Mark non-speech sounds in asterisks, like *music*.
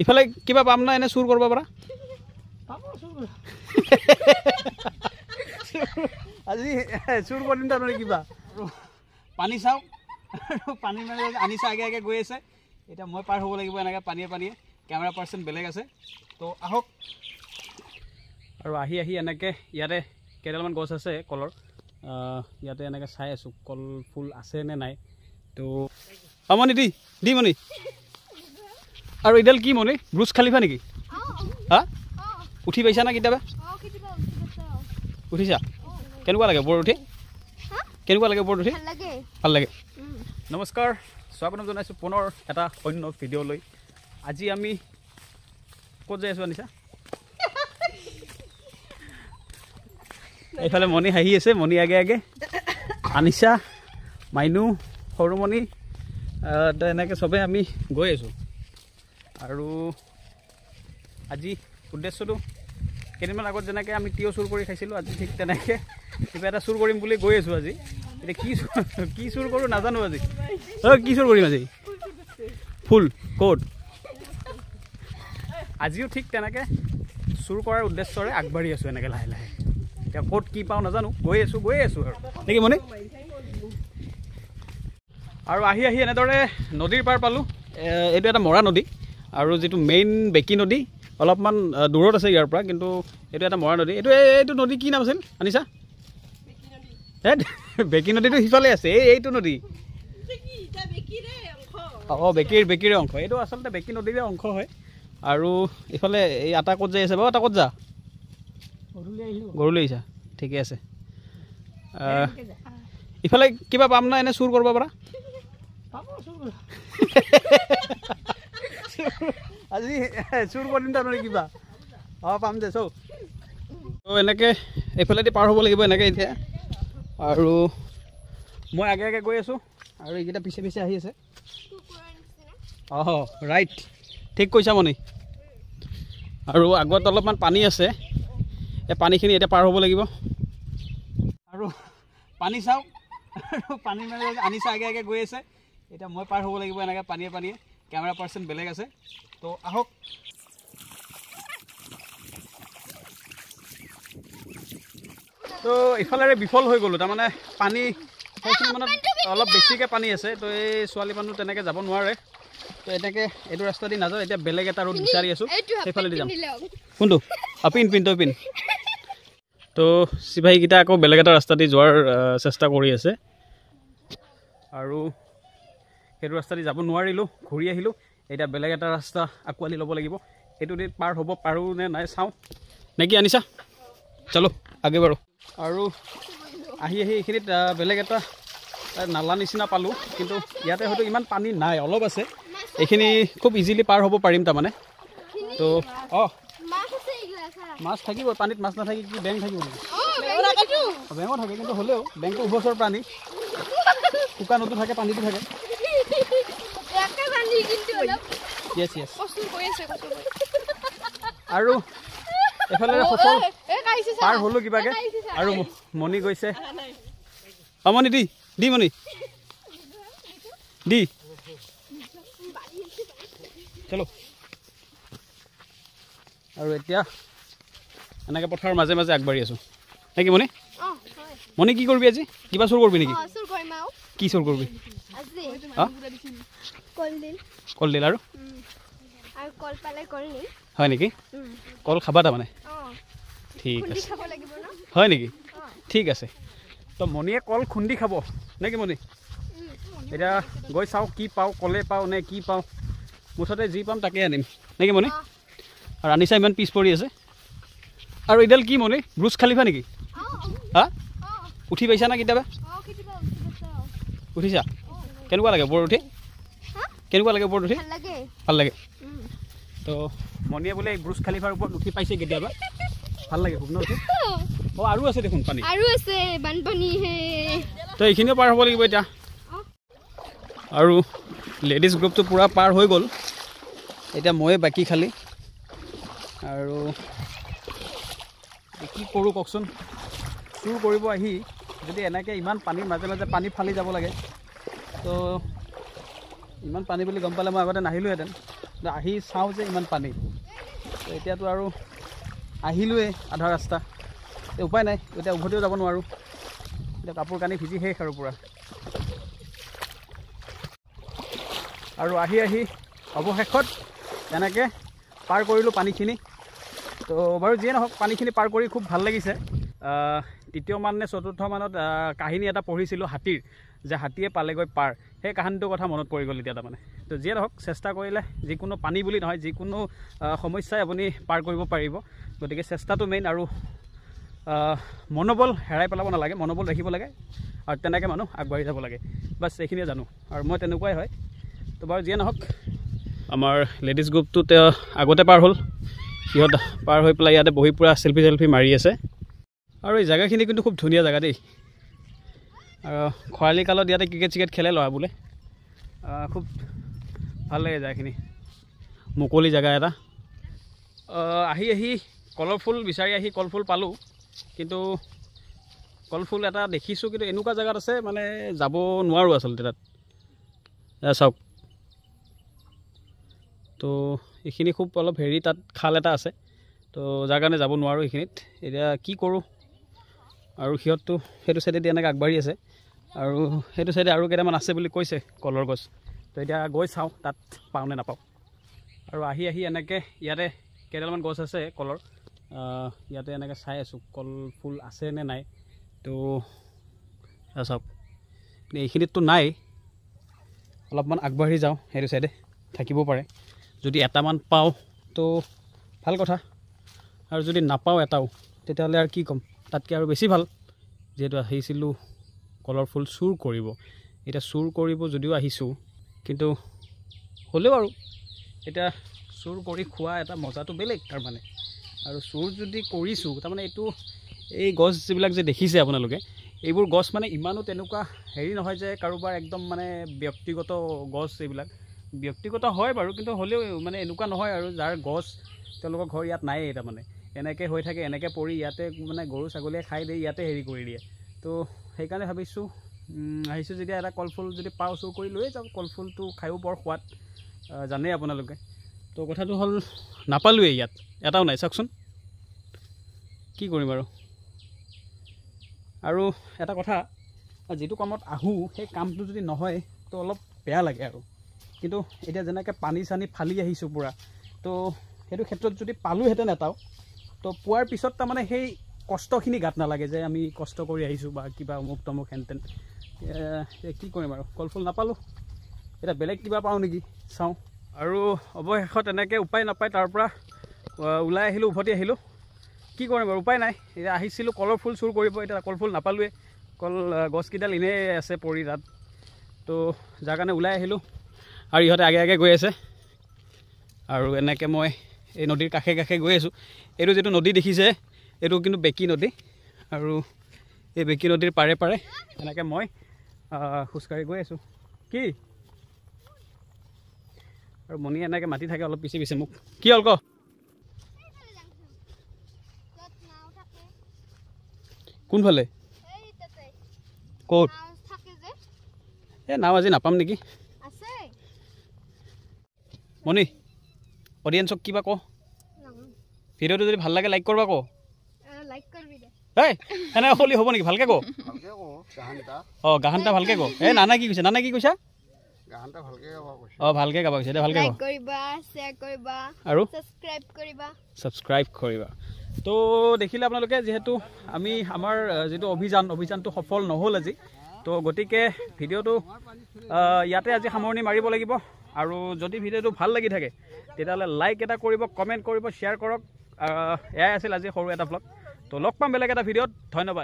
ইফালে কিবা পাম না এনে চুৰ কৰিব পৰা আজি চুৰ কৰিম তাৰমানে কিবা পানী চাওঁ পানী মানে আনি আনিছা আগে আগে গৈ আছে এতিয়া মই পাৰ হ'ব লাগিব এনেকৈ পানীয়ে পানীয়ে কেমেৰা পাৰ্চন বেলেগ আছে তো আহক আৰু আহি আহি এনেকৈ ইয়াতে কেইডালমান গছ আছে কলৰ ইয়াতে এনেকৈ চাই আছোঁ কল ফুল আছে নে নাই তো হ'ব মণি দি দি মণি আৰু এইডাল কি মনে ব্ৰুজ খালিবা নেকি হা উঠি পাইছা না কেতিয়াবা উঠিছা কেনেকুৱা লাগে বৰ উঠি কেনেকুৱা লাগে বৰ উঠি ভাল লাগে নমস্কাৰ স্বাগতম জনাইছোঁ পুনৰ এটা অন্য ভিডিঅ' লৈ আজি আমি ক'ত যাই আছোঁ আনিছা এইফালে মণি হাঁহি আছে মণি আগে আগে আনিছা মাইনু সৰুমণি এনেকৈ চবেই আমি গৈ আছোঁ আৰু আজি উদ্দেশ্যটো কেইদিনমান আগত যেনেকৈ আমি তিয় চুৰ কৰি খাইছিলোঁ আজি ঠিক তেনেকৈ কিবা এটা চুৰ কৰিম বুলি গৈ আছোঁ আজি এতিয়া কি কি চুৰ কৰোঁ নাজানো আজি অঁ কি চুৰ কৰিম আজি ফুল ক'ত আজিও ঠিক তেনেকৈ চুৰ কৰাৰ উদ্দেশ্যৰে আগবাঢ়ি আছোঁ এনেকৈ লাহে লাহে এতিয়া ক'ত কি পাওঁ নাজানো গৈ আছোঁ গৈয়ে আছোঁ আৰু নেকি মানে আৰু আহি আহি এনেদৰে নদীৰ পাৰ পালোঁ এইটো এটা মৰা নদী আৰু যিটো মেইন বেকী নদী অলপমান দূৰত আছে ইয়াৰ পৰা কিন্তু এইটো এটা মৰা নদী এইটো এইটো নদী কি নাম আছিল আনিছা হে বেকি নদীটো সিফালে আছে এই এইটো নদী অঁ বেকীৰ বেকীৰে অংশ এইটো আচলতে বেকী নদীৰে অংশ হয় আৰু ইফালে এই আটা ক'ত যাই আছে বাৰু আটা ক'ত যা ঘৰলৈ আহিছা ঠিকে আছে ইফালে কিবা পাম নাই এনে চুৰ কৰিব পৰা *laughs* আজি চুৰ কৰিম তাৰমানে কিবা অঁ পাম দে চৌ এনেকৈ এইফালেদি পাৰ হ'ব লাগিব এনেকৈ এতিয়া আৰু মই আগে আগে গৈ আছোঁ আৰু এইকেইটা পিছে পিছে আহি আছে অঁ ৰাইট ঠিক কৈছা মানে আৰু আগত অলপমান পানী আছে এই পানীখিনি এতিয়া পাৰ হ'ব লাগিব আৰু পানী চাওক আৰু পানী মানে আনিছা আগে আগে গৈ আছে এতিয়া মই পাৰ হ'ব লাগিব এনেকৈ পানীয়ে পানীয়ে কেমেৰা পাৰ্চন বেলেগ আছে তো আহক তো এইফালেৰে বিফল হৈ গ'লো তাৰমানে পানী সেইখিনি মানে অলপ বেছিকৈ পানী আছে তো এই ছোৱালী মানুহ তেনেকৈ যাব নোৱাৰে তো এনেকৈ এইটো ৰাস্তাদি নাযাওঁ এতিয়া বেলেগ এটা ৰোড বিচাৰি আছোঁ সেইফালেদি যাম কোনটো আপিন পিন তই পিন তো চিপাহীকেইটা আকৌ বেলেগ এটা ৰাস্তাদি যোৱাৰ চেষ্টা কৰি আছে আৰু সেইটো ৰাস্তা দি যাব নোৱাৰিলোঁ ঘূৰি আহিলোঁ এতিয়া বেলেগ এটা ৰাস্তা আঁকোৱালি ল'ব লাগিব সেইটো দি পাৰ হ'ব পাৰোঁ নে নাই চাওঁ নে কি আনিছা চলো আগে বাৰু আৰু আহি আহি এইখিনিত বেলেগ এটা নালা নিচিনা পালোঁ কিন্তু ইয়াতে হয়তো ইমান পানী নাই অলপ আছে এইখিনি খুব ইজিলি পাৰ হ'ব পাৰিম তাৰমানে তো অঁ মাছ থাকিব পানীত মাছ নাথাকি কি বেংক থাকিব নেকি বেংকত থাকে কিন্তু হ'লেও বেংকটো উভচৰ পানী শুকানতো থাকে পানীটো থাকে আৰু এইফালে সফল পাৰ হলো কিবাকে আৰু মণি গৈছে অ মণি দি দি মণি দি চলো আৰু এতিয়া এনেকে পথাৰৰ মাজে মাজে আগবাঢ়ি আছো নে মণি মণি কি কৰবি আজি কিবা চোৰ কৰবি নেকি কি চোৰ কৰবি কলডিল কল আৰু কল খাবা তাৰমানে ঠিক হয় নেকি ঠিক আছে তো মণিয়ে কল খুন্দি খাব নে কি মণি এতিয়া গৈ চাওঁ কি পাওঁ কলে পাওঁ নে কি পাওঁ মুঠতে যি পাম তাকে আনিম নে কি মণি আৰু আনিছা ইমান পিছ পৰি আছে আৰু এইডাল কি মণি ব্ৰুজ খালিবা নেকি হা উঠি পাইছা না কেতিয়াবা উঠিছা কেনেকুৱা লাগে বৰ উঠি কেনেকুৱা লাগে ওপৰত উঠি ভাল লাগে ভাল লাগে তো মনিয়ে বোলে ব্ৰুজ খালিফাৰ ওপৰত উঠি পাইছে কেতিয়াবা ভাল লাগে খুব ন *laughs* অ আৰু আছে দেখোন পানী আৰু আছে বানপানী তো এইখিনিও পাৰ হ'ব লাগিব এতিয়া আৰু লেডিজ গ্ৰুপটো পূৰা পাৰ হৈ গ'ল এতিয়া ময়ে বাকী খালি আৰু কি কৰোঁ কওকচোন চুৰ কৰিব আহি যদি এনেকৈ ইমান পানীৰ মাজে মাজে পানী ফালি যাব লাগে তো ইমান পানী বুলি গম পালে মই আগতে নাহিলোঁহেঁতেন আহি চাওঁ যে ইমান পানী এতিয়াতো আৰু আহিলোৱে আধা ৰাস্তা উপায় নাই এতিয়া উভতিও যাব নোৱাৰোঁ এতিয়া কাপোৰ কানি ভিজি শেষ আৰু পূৰা আৰু আহি আহি অৱশেষত তেনেকৈ পাৰ কৰিলোঁ পানীখিনি ত' বাৰু যিয়ে নহওক পানীখিনি পাৰ কৰি খুব ভাল লাগিছে তৃতীয়মান নে মানত কাহিনী এটা পঢ়িছিলোঁ হাতীৰ যে হাতীয়ে পালেগৈ পাৰ সেই কাহিনীটোৰ কথা মনত পৰি গ'ল এতিয়া তাৰমানে তো যিয়ে নহওক চেষ্টা কৰিলে যিকোনো পানী বুলি নহয় যিকোনো সমস্যাই আপুনি পাৰ কৰিব পাৰিব গতিকে চেষ্টাটো মেইন আৰু মনোবল হেৰাই পেলাব নালাগে মনোবল ৰাখিব লাগে আৰু তেনেকৈ মানুহ আগবাঢ়ি যাব লাগে বাছ সেইখিনিয়ে জানো আৰু মই তেনেকুৱাই হয় তো বাৰু যিয়ে নহওক আমাৰ লেডিজ গ্ৰুপটো তেওঁ আগতে পাৰ হ'ল সিহঁত পাৰ হৈ পেলাই ইয়াতে বহি পূৰা চেলফি চেলফি মাৰি আছে আৰু এই জেগাখিনি কিন্তু খুব ধুনীয়া জেগা দেই আৰু খৰালি কালত ইয়াতে ক্ৰিকেট চিকেট খেলে ল'ৰা বোলে খুব ভাল লাগে জেগাখিনি মুকলি জেগা এটা আহি আহি কলফুল বিচাৰি আহি কলফুল পালোঁ কিন্তু কলফুল এটা দেখিছোঁ কিন্তু এনেকুৱা জেগাত আছে মানে যাব নোৱাৰোঁ আচলতে তাত চাওক তো এইখিনি খুব অলপ হেৰি তাত খাল এটা আছে তো যাৰ কাৰণে যাব নোৱাৰোঁ এইখিনিত এতিয়া কি কৰোঁ আৰু সিহঁতটো সেইটো চাইডেদি এনেকৈ আগবাঢ়ি আছে আৰু সেইটো চাইডে আৰু কেইটামান আছে বুলি কৈছে কলৰ গছ তো এতিয়া গৈ চাওঁ তাত পাওঁ নে নাপাওঁ আৰু আহি আহি এনেকৈ ইয়াতে কেইডালমান গছ আছে কলৰ ইয়াতে এনেকৈ চাই আছোঁ কল ফুল আছে নে নাই তো চাওক এইখিনিততো নাই অলপমান আগবাঢ়ি যাওঁ সেইটো চাইডে থাকিব পাৰে যদি এটামান পাওঁ তো ভাল কথা আৰু যদি নাপাওঁ এটাও তেতিয়াহ'লে আৰু কি ক'ম তাতকৈ আৰু বেছি ভাল যিহেতু আহিছিলোঁ কলৰফুল চুৰ কৰিব এতিয়া চুৰ কৰিব যদিও আহিছোঁ কিন্তু হ'লেও আৰু এতিয়া চুৰ কৰি খোৱা এটা মজাটো বেলেগ তাৰমানে আৰু চুৰ যদি কৰিছোঁ তাৰমানে এইটো এই গছ যিবিলাক যে দেখিছে আপোনালোকে এইবোৰ গছ মানে ইমানো তেনেকুৱা হেৰি নহয় যে কাৰোবাৰ একদম মানে ব্যক্তিগত গছ এইবিলাক ব্যক্তিগত হয় বাৰু কিন্তু হ'লেও মানে এনেকুৱা নহয় আৰু যাৰ গছ তেওঁলোকৰ ঘৰ ইয়াত নায়েই তাৰমানে এনেকৈ হৈ থাকে এনেকৈ পৰি ইয়াতে মানে গৰু ছাগলীয়ে খাই দিয়ে ইয়াতে হেৰি কৰি দিয়ে তো সেইকাৰণে ভাবিছোঁ আহিছোঁ যেতিয়া এটা কলফুল যদি পাওঁ চুৰ কৰি লৈয়ে যাওঁ কলফুলটো খায়ো বৰ সোৱাদ জানেই আপোনালোকে তো কথাটো হ'ল নাপালোঁৱেই ইয়াত এটাও নাই চাওকচোন কি কৰিম আৰু আৰু এটা কথা যিটো কামত আহোঁ সেই কামটো যদি নহয় তো অলপ বেয়া লাগে আৰু কিন্তু এতিয়া যেনেকৈ পানী চানী ফালি আহিছোঁ পূৰা তো সেইটো ক্ষেত্ৰত যদি পালোঁহেঁতেন এটাও তো পোৱাৰ পিছত তাৰমানে সেই কষ্টখিনি গাত নালাগে যে আমি কষ্ট কৰি আহিছোঁ বা কিবা অমুক তমুক হেন তেন কি কৰিম আৰু কলফুল নাপালোঁ এতিয়া বেলেগ কিবা পাওঁ নেকি চাওঁ আৰু অৱশেষত এনেকৈ উপায় নাপায় তাৰ পৰা ওলাই আহিলোঁ উভতি আহিলোঁ কি কৰিম বাৰু উপায় নাই এতিয়া আহিছিলোঁ কলৰ ফুল চুৰ কৰিব এতিয়া কল ফুল নাপালোঁৱেই কল গছকেইডাল এনেই আছে পৰি তাত তো যাৰ কাৰণে ওলাই আহিলোঁ আৰু ইহঁতে আগে আগে গৈ আছে আৰু এনেকৈ মই এই নদীৰ কাষে কাষে গৈ আছোঁ এইটো যিটো নদী দেখিছে এইটো কিন্তু বেকী নদী আৰু এই বেকী নদীৰ পাৰে পাৰে এনেকৈ মই খোজকাঢ়ি গৈ আছোঁ কি আৰু মণি এনেকৈ মাতি থাকে অলপ পিছে পিছে মোক কি অলক কোনফালে ক'ত এই নাও আজি নাপাম নেকি মণি অডিয়েঞ্চক কিবা কওঁ ভিডিঅ'টো যদি ভাল লাগে লাইক কৰবা কওঁ এনেকৈ হ'ব নেকি ভালকৈ কওঁ অঁ গাহানটা ভালকৈ কওঁ এই নানা কি কৈছে নানা কি কৈছা অঁ ভালকৈ গাব কৈছে দে ভালকৈ কওঁ আৰু ছাবস্ক্ৰাইব কৰিবা ত' দেখিলে আপোনালোকে যিহেতু আমি আমাৰ যিটো অভিযান অভিযানটো সফল নহ'ল আজি তো গতিকে ভিডিওটো ইয়াতে আজি সামৰণি মাৰিব লাগিব আৰু যদি ভিডিঅ'টো ভাল লাগি থাকে তেতিয়াহ'লে লাইক এটা কৰিব কমেণ্ট কৰিব শ্বেয়াৰ কৰক এয়াই আছিল আজি সৰু এটা ব্লগ তো লগ পাম বেলেগ এটা ভিডিঅ'ত ধন্যবাদ